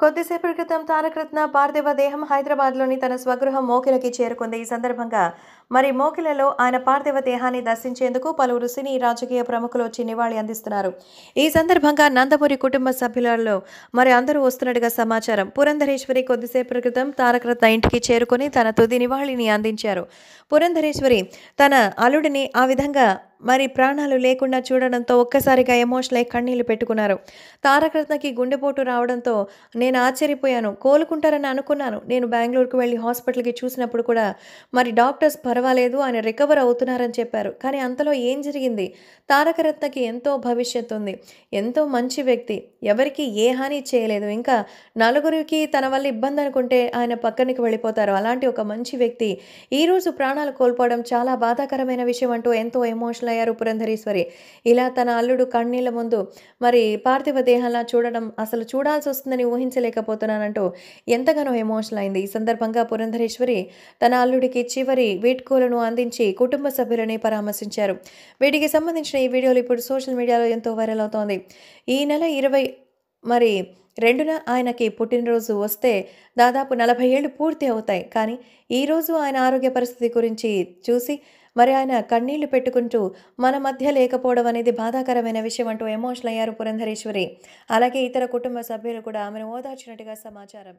కొద్దిసేపటి క్రితం తారకరత్న పార్థివ దేహం హైదరాబాద్లోని తన స్వగృహం మోకిలకి చేరుకుంది ఈ సందర్భంగా మరి మోకిలలో ఆయన పార్థివ దేహాన్ని దర్శించేందుకు పలువురు సినీ రాజకీయ ప్రముఖులు వచ్చి నివాళి అందిస్తున్నారు ఈ సందర్భంగా నందమూరి కుటుంబ సభ్యులలో మరి అందరూ వస్తున్నట్టుగా సమాచారం పురంధరేశ్వరి కొద్దిసేపు క్రితం తారకరత్న ఇంటికి చేరుకుని తన తుది నివాళిని అందించారు పురంధరేశ్వరి తన అల్లుడిని ఆ విధంగా మరి ప్రాణాలు లేకుండా చూడడంతో ఒక్కసారిగా ఎమోషనల్ అయి కన్నీళ్లు పెట్టుకున్నారు తారకరత్నకి గుండెపోటు రావడంతో నేను ఆశ్చర్యపోయాను కోలుకుంటారని అనుకున్నాను నేను బెంగళూరుకు వెళ్ళి హాస్పిటల్కి చూసినప్పుడు కూడా మరి డాక్టర్స్ పర పర్వాలేదు ఆయన రికవర్ అవుతున్నారని చెప్పారు కానీ అంతలో ఏం జరిగింది తారకరత్నకి ఎంతో భవిష్యత్తు ఉంది ఎంతో మంచి వ్యక్తి ఎవరికి ఏ హాని చేయలేదు ఇంకా నలుగురికి తన వల్ల ఇబ్బంది అనుకుంటే ఆయన పక్కనికి వెళ్ళిపోతారు అలాంటి ఒక మంచి వ్యక్తి ఈరోజు ప్రాణాలు కోల్పోవడం చాలా బాధాకరమైన విషయం అంటూ ఎంతో ఎమోషనల్ అయ్యారు పురంధరీశ్వరి ఇలా తన అల్లుడు కన్నీళ్ల ముందు మరి పార్థివ దేహంలా చూడడం అసలు చూడాల్సి వస్తుందని ఊహించలేకపోతున్నానంటూ ఎంతగానో ఎమోషనల్ అయింది ఈ సందర్భంగా పురంధరేశ్వరి తన అల్లుడికి చివరి వీట్ చిట్కోలను అందించి కుటుంబ సభ్యులని పరామర్శించారు వీటికి సంబంధించిన ఈ వీడియోలు ఇప్పుడు సోషల్ మీడియాలో ఎంతో వైరల్ అవుతోంది ఈ నెల ఇరవై మరి రెండున ఆయనకి పుట్టినరోజు వస్తే దాదాపు నలభై ఏళ్ళు పూర్తి అవుతాయి కానీ ఈరోజు ఆయన ఆరోగ్య పరిస్థితి గురించి చూసి మరి ఆయన కన్నీళ్లు పెట్టుకుంటూ మన మధ్య లేకపోవడం అనేది బాధాకరమైన విషయం అంటూ ఎమోషనల్ అయ్యారు పురంధరేశ్వరి అలాగే ఇతర కుటుంబ సభ్యులు కూడా ఆమెను ఓదార్చినట్టుగా సమాచారం